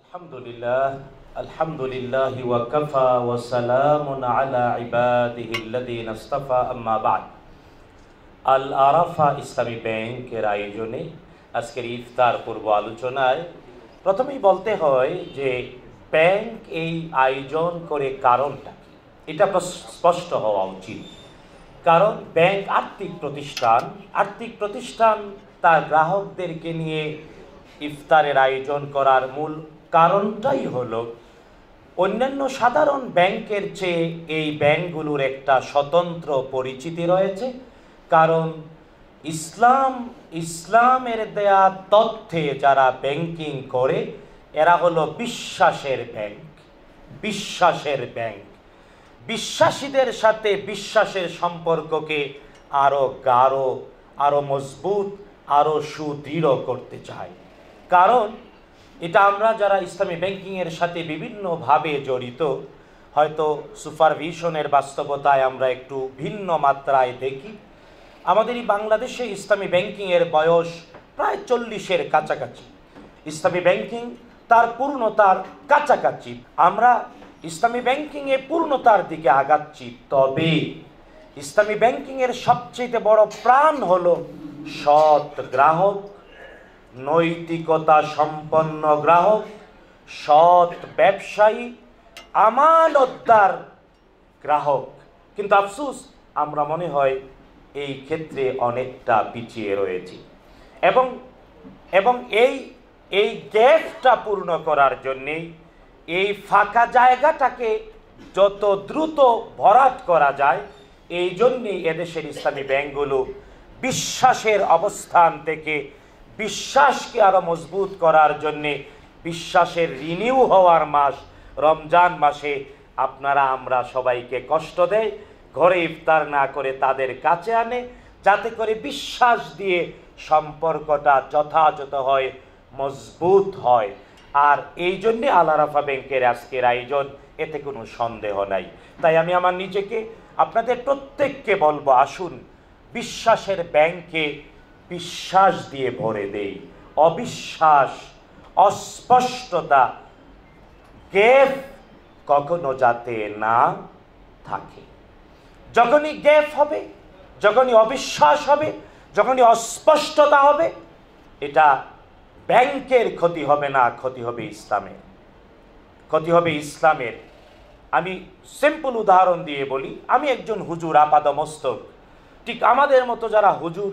আলহামদুলিল্লাহ আলহামদুলিল্লাহ আল আরাফা ইসলামী ব্যাংকের আয়োজনে আজকের ইফতার পূর্ব আলোচনায় প্রথমেই বলতে হয় যে ব্যাংক এই আয়োজন করে কারণটা এটা স্পষ্ট হওয়া উচিত কারণ ব্যাংক আর্থিক প্রতিষ্ঠান আর্থিক প্রতিষ্ঠান তার গ্রাহকদেরকে নিয়ে ইফতারের আয়োজন করার মূল কারণটাই হলো অন্যান্য সাধারণ ব্যাংকের চেয়ে এই ব্যাংকগুলোর একটা স্বতন্ত্র পরিচিতি রয়েছে কারণ ইসলাম ইসলামের দেয়া তথ্যে যারা ব্যাংকিং করে এরা হলো বিশ্বাসের ব্যাংক বিশ্বাসের ব্যাংক বিশ্বাসীদের সাথে বিশ্বাসের সম্পর্ককে আরও গাঢ় আরও মজবুত আরও সুদৃঢ় করতে চায় কারণ এটা আমরা যারা ইসলামী ব্যাংকিংয়ের সাথে বিভিন্নভাবে জড়িত হয়তো সুপারভিশনের বাস্তবতায় আমরা একটু ভিন্ন মাত্রায় দেখি আমাদের এই বাংলাদেশে ইসলামী ব্যাংকিংয়ের বয়স প্রায় চল্লিশের কাছাকাছি ইসলামী ব্যাংকিং তার পূর্ণতার কাছাকাছি আমরা ইসলামী ব্যাংকিংয়ে পূর্ণতার দিকে আগাচ্ছি তবে ইসলামী ব্যাংকিংয়ের সবচেয়ে বড় প্রাণ হলো সৎ গ্রাহক নৈতিকতা সম্পন্ন গ্রাহক সৎ ব্যবসায়ী আমানতদার গ্রাহক কিন্তু আফসুস আমরা মনে হয় এই ক্ষেত্রে অনেকটা পিছিয়ে রয়েছি এবং এবং এই এই গ্যাপটা পূর্ণ করার জন্যেই এই ফাঁকা জায়গাটাকে যত দ্রুত ভরাট করা যায় এই জন্যেই এদেশের ইসলামী ব্যাঙ্কগুলো বিশ্বাসের অবস্থান থেকে বিশ্বাসকে আরও মজবুত করার জন্যে বিশ্বাসের রিনিউ হওয়ার মাস রমজান মাসে আপনারা আমরা সবাইকে কষ্ট দেয় ঘরে ইফতার না করে তাদের কাছে আনে যাতে করে বিশ্বাস দিয়ে সম্পর্কটা যথাযথ হয় মজবুত হয় আর এই জন্যে আলারাফা ব্যাংকের আজকের আয়োজন এতে কোনো সন্দেহ নাই তাই আমি আমার নিজেকে আপনাদের প্রত্যেককে বলবো আসুন বিশ্বাসের ব্যাংকে বিশ্বাস দিয়ে ভরে দেই অবিশ্বাস অস্পষ্টতা গেফ কখনো যাতে না থাকে যখনই গেফ হবে যখনই অবিশ্বাস হবে যখনই অস্পষ্টতা হবে এটা ব্যাংকের ক্ষতি হবে না ক্ষতি হবে ইসলামের ক্ষতি হবে ইসলামের আমি সিম্পল উদাহরণ দিয়ে বলি আমি একজন হুজুর আপাদমস্তক ঠিক আমাদের মতো যারা হুজুর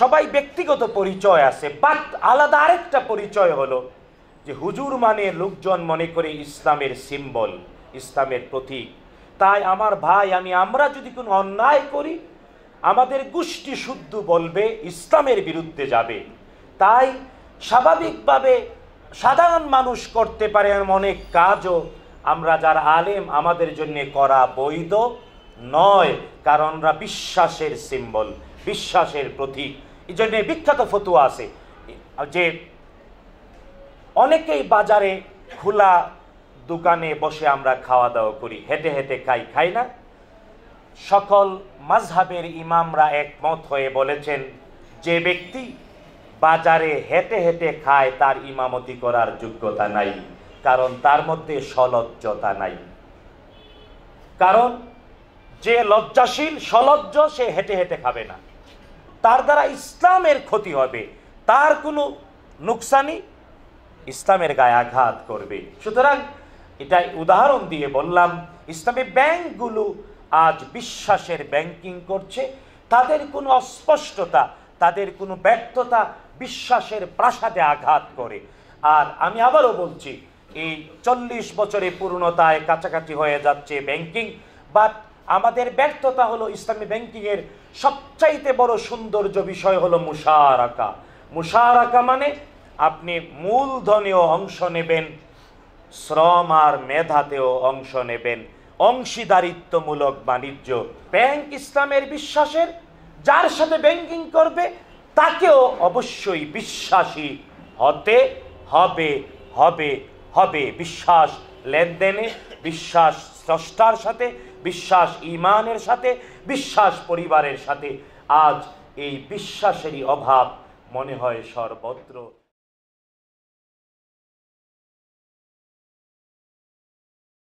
সবাই ব্যক্তিগত পরিচয় আছে বাট আলাদা আরেকটা পরিচয় হলো যে হুজুর মানে লোকজন মনে করে ইসলামের সিম্বল ইসলামের প্রতীক তাই আমার ভাই আমি আমরা যদি কোনো অন্যায় করি আমাদের গোষ্ঠী শুদ্ধ বলবে ইসলামের বিরুদ্ধে যাবে তাই স্বাভাবিকভাবে সাধারণ মানুষ করতে পারে অনেক কাজও আমরা যারা আলেম আমাদের জন্য করা বৈধ নয় কারণরা বিশ্বাসের সিম্বল বিশ্বাসের প্রতীক এই জন্যে বিখ্যাত ফতুয়া আছে যে অনেকেই বাজারে খোলা দোকানে বসে আমরা খাওয়া দাওয়া করি হেঁটে হেঁটে খাই খাই না সকল মাঝহাবের ইমামরা একমত হয়ে বলেছেন যে ব্যক্তি বাজারে হেঁটে হেঁটে খায় তার ইমামতি করার যোগ্যতা নাই কারণ তার মধ্যে সলজ্জতা নাই কারণ যে লজ্জাশীল সলজ্জ সে হেঁটে হেঁটে খাবে না তার দ্বারা ইসলামের ক্ষতি হবে তার কোনো নুকসানি ইসলামের গায়ে আঘাত করবে সুতরাং এটাই উদাহরণ দিয়ে বললাম ইসলামী ব্যাংকগুলো আজ বিশ্বাসের ব্যাংকিং করছে তাদের কোনো অস্পষ্টতা তাদের কোনো ব্যর্থতা বিশ্বাসের প্রাসাদে আঘাত করে আর আমি আবারও বলছি এই চল্লিশ বছরে পূর্ণতায় কাছাকাছি হয়ে যাচ্ছে ব্যাংকিং বাট আমাদের ব্যর্থতা হলো ইসলামী ব্যাংকিংয়ের সবচাইতে বড় সৌন্দর্য বিষয় হলো মুশারাকা মুশারাকা মানে আপনি মূলধনেও অংশ নেবেন শ্রম আর মেধাতেও অংশ নেবেন অংশীদারিত্বমূলক বাণিজ্য ব্যাংক ইসলামের বিশ্বাসের যার সাথে ব্যাংকিং করবে তাকেও অবশ্যই বিশ্বাসী হতে হবে হবে হবে বিশ্বাস লেনদেনে বিশ্বাস স্রষ্টার সাথে বিশ্বাস ইমানের সাথে বিশ্বাস পরিবারের সাথে আজ এই বিশ্বাসেরই অভাব মনে হয় সর্বত্র